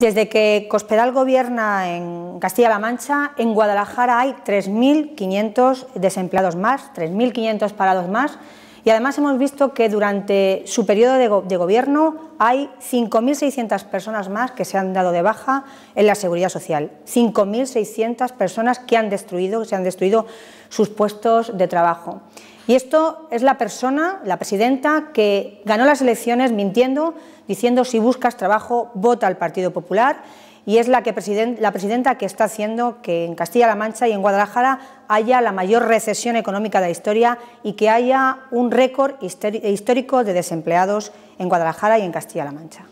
Desde que Cospedal gobierna en Castilla-La Mancha, en Guadalajara hay 3.500 desempleados más, 3.500 parados más y además hemos visto que durante su periodo de, gobierno hay 5.600 personas más que se han dado de baja en la seguridad social. 5.600 personas que han destruido, se han destruido sus puestos de trabajo. Y esto es la persona, la presidenta, que ganó las elecciones mintiendo, diciendo si buscas trabajo, vota al Partido Popular y es la, que la presidenta que está haciendo que en Castilla-La Mancha y en Guadalajara haya la mayor recesión económica de la historia y que haya un récord histórico de desempleados en Guadalajara y en Castilla-La Mancha.